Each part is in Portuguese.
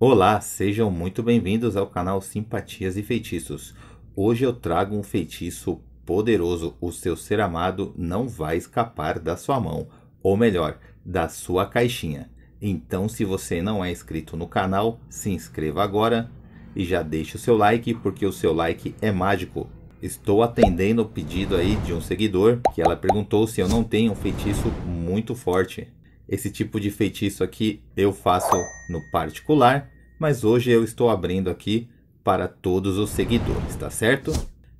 Olá, sejam muito bem-vindos ao canal Simpatias e Feitiços. Hoje eu trago um feitiço poderoso. O seu ser amado não vai escapar da sua mão, ou melhor, da sua caixinha. Então, se você não é inscrito no canal, se inscreva agora e já deixe o seu like, porque o seu like é mágico. Estou atendendo o pedido aí de um seguidor que ela perguntou se eu não tenho um feitiço muito forte. Esse tipo de feitiço aqui eu faço no particular, mas hoje eu estou abrindo aqui para todos os seguidores, tá certo?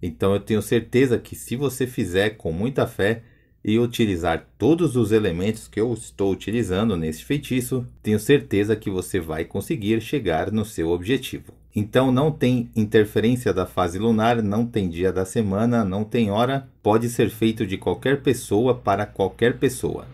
Então eu tenho certeza que se você fizer com muita fé e utilizar todos os elementos que eu estou utilizando nesse feitiço, tenho certeza que você vai conseguir chegar no seu objetivo. Então não tem interferência da fase lunar, não tem dia da semana, não tem hora, pode ser feito de qualquer pessoa para qualquer pessoa.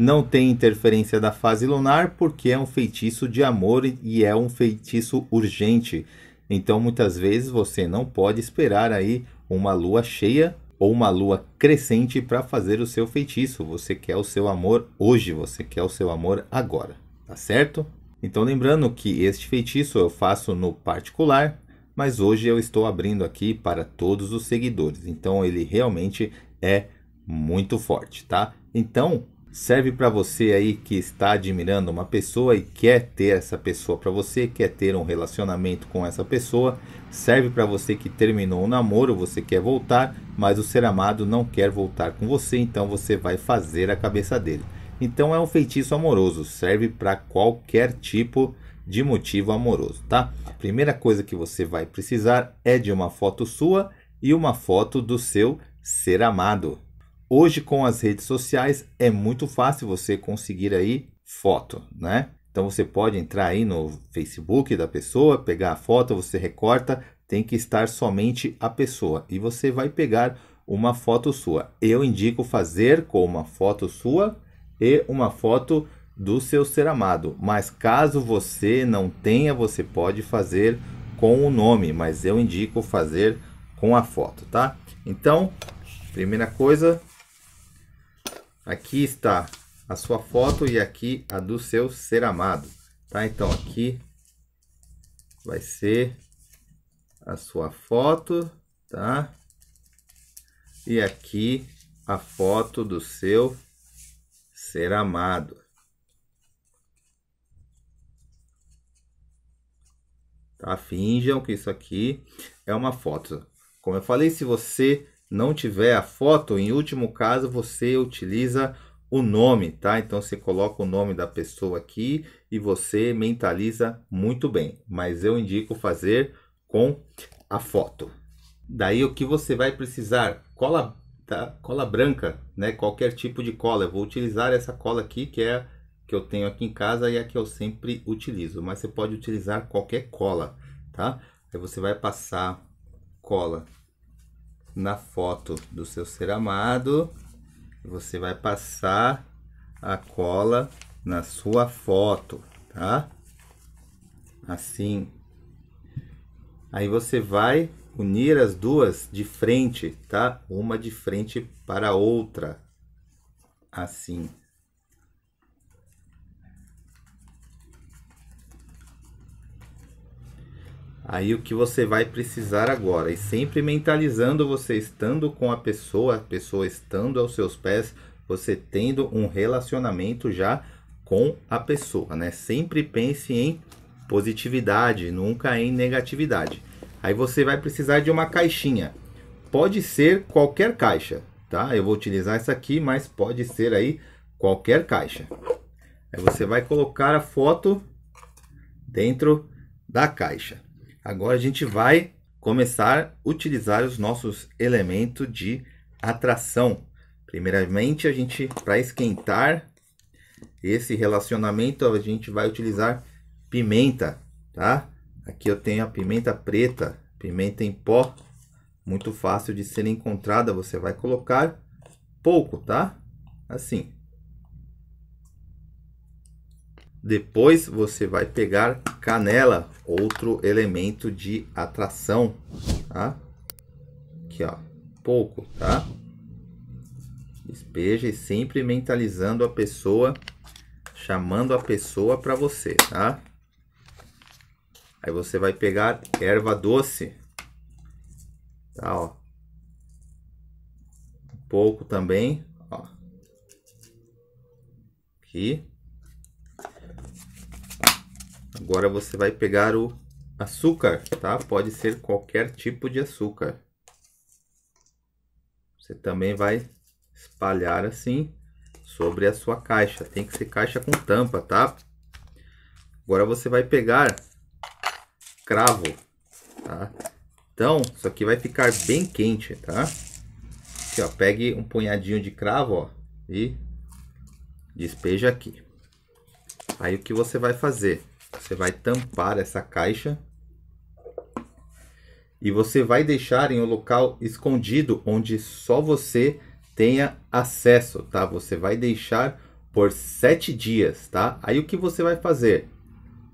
Não tem interferência da fase lunar porque é um feitiço de amor e é um feitiço urgente. Então muitas vezes você não pode esperar aí uma lua cheia ou uma lua crescente para fazer o seu feitiço. Você quer o seu amor hoje, você quer o seu amor agora, tá certo? Então lembrando que este feitiço eu faço no particular, mas hoje eu estou abrindo aqui para todos os seguidores. Então ele realmente é muito forte, tá? Então serve para você aí que está admirando uma pessoa e quer ter essa pessoa para você, quer ter um relacionamento com essa pessoa, serve para você que terminou um namoro, você quer voltar, mas o ser amado não quer voltar com você, então você vai fazer a cabeça dele. Então é um feitiço amoroso, serve para qualquer tipo de motivo amoroso, tá? A primeira coisa que você vai precisar é de uma foto sua e uma foto do seu ser amado. Hoje com as redes sociais é muito fácil você conseguir aí foto, né? Então você pode entrar aí no Facebook da pessoa, pegar a foto, você recorta, tem que estar somente a pessoa e você vai pegar uma foto sua. Eu indico fazer com uma foto sua e uma foto do seu ser amado, mas caso você não tenha, você pode fazer com o nome, mas eu indico fazer com a foto, tá? Então, primeira coisa, Aqui está a sua foto e aqui a do seu ser amado, tá? Então aqui vai ser a sua foto, tá? E aqui a foto do seu ser amado. Tá? Finjam que isso aqui é uma foto. Como eu falei, se você não tiver a foto, em último caso você utiliza o nome, tá? Então você coloca o nome da pessoa aqui e você mentaliza muito bem, mas eu indico fazer com a foto. Daí o que você vai precisar? Cola, tá? cola branca, né? Qualquer tipo de cola. Eu vou utilizar essa cola aqui que é que eu tenho aqui em casa e a que eu sempre utilizo, mas você pode utilizar qualquer cola, tá? Aí você vai passar cola na foto do seu ser amado. Você vai passar a cola na sua foto, tá? Assim. Aí você vai unir as duas de frente, tá? Uma de frente para a outra. Assim. Aí o que você vai precisar agora, e sempre mentalizando você estando com a pessoa, a pessoa estando aos seus pés, você tendo um relacionamento já com a pessoa, né? Sempre pense em positividade, nunca em negatividade. Aí você vai precisar de uma caixinha. Pode ser qualquer caixa, tá? Eu vou utilizar essa aqui, mas pode ser aí qualquer caixa. Aí você vai colocar a foto dentro da caixa. Agora a gente vai começar a utilizar os nossos elementos de atração. Primeiramente, a gente para esquentar esse relacionamento, a gente vai utilizar pimenta, tá? Aqui eu tenho a pimenta preta, pimenta em pó, muito fácil de ser encontrada, você vai colocar pouco, tá? Assim. Depois você vai pegar canela, outro elemento de atração, tá? Aqui, ó, pouco, tá? Despeje sempre mentalizando a pessoa, chamando a pessoa para você, tá? Aí você vai pegar erva doce, tá, ó. Um pouco também, ó. Aqui. Agora você vai pegar o açúcar, tá? Pode ser qualquer tipo de açúcar. Você também vai espalhar assim sobre a sua caixa. Tem que ser caixa com tampa, tá? Agora você vai pegar cravo, tá? Então, isso aqui vai ficar bem quente, tá? Aqui, ó, pegue um punhadinho de cravo, ó, e despeja aqui. Aí o que você vai fazer? Você vai tampar essa caixa e você vai deixar em um local escondido onde só você tenha acesso, tá? Você vai deixar por sete dias, tá? Aí o que você vai fazer?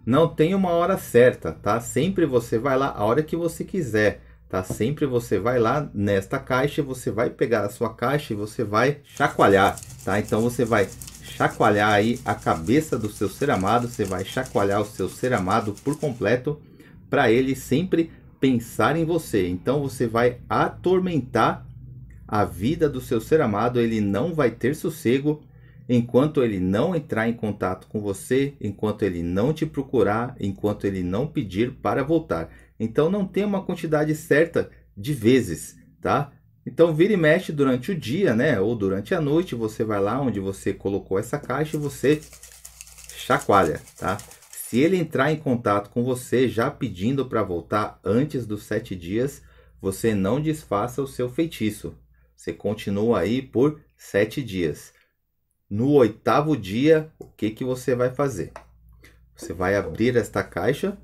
Não tem uma hora certa, tá? Sempre você vai lá a hora que você quiser, tá? Sempre você vai lá nesta caixa, você vai pegar a sua caixa e você vai chacoalhar, tá? Então você vai chacoalhar aí a cabeça do seu ser amado, você vai chacoalhar o seu ser amado por completo para ele sempre pensar em você. Então você vai atormentar a vida do seu ser amado, ele não vai ter sossego enquanto ele não entrar em contato com você, enquanto ele não te procurar, enquanto ele não pedir para voltar. Então não tem uma quantidade certa de vezes, tá? Então, vira e mexe durante o dia, né? Ou durante a noite, você vai lá onde você colocou essa caixa e você chacoalha, tá? Se ele entrar em contato com você já pedindo para voltar antes dos sete dias, você não desfaça o seu feitiço. Você continua aí por sete dias. No oitavo dia, o que, que você vai fazer? Você vai abrir esta caixa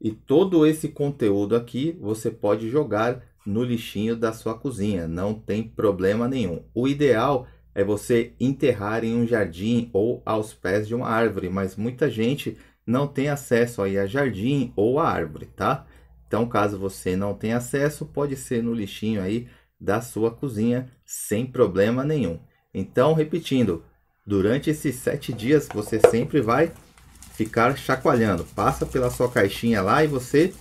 e todo esse conteúdo aqui você pode jogar no lixinho da sua cozinha, não tem problema nenhum. O ideal é você enterrar em um jardim ou aos pés de uma árvore, mas muita gente não tem acesso aí a jardim ou a árvore, tá? Então, caso você não tenha acesso, pode ser no lixinho aí da sua cozinha sem problema nenhum. Então, repetindo, durante esses sete dias você sempre vai ficar chacoalhando. Passa pela sua caixinha lá e você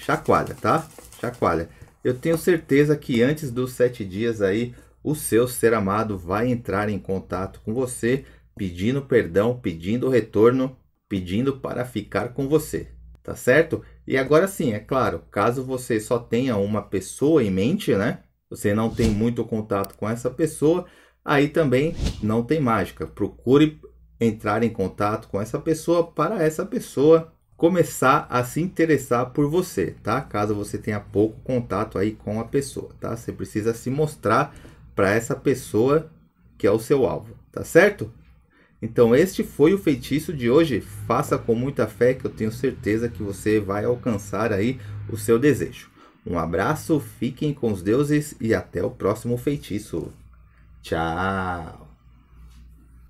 chacoalha, tá? Chacoalha. Eu tenho certeza que antes dos sete dias aí, o seu ser amado vai entrar em contato com você, pedindo perdão, pedindo retorno, pedindo para ficar com você, tá certo? E agora sim, é claro, caso você só tenha uma pessoa em mente, né? Você não tem muito contato com essa pessoa, aí também não tem mágica. Procure entrar em contato com essa pessoa para essa pessoa começar a se interessar por você, tá? Caso você tenha pouco contato aí com a pessoa, tá? Você precisa se mostrar para essa pessoa que é o seu alvo, tá certo? Então este foi o feitiço de hoje. Faça com muita fé que eu tenho certeza que você vai alcançar aí o seu desejo. Um abraço, fiquem com os deuses e até o próximo feitiço. Tchau.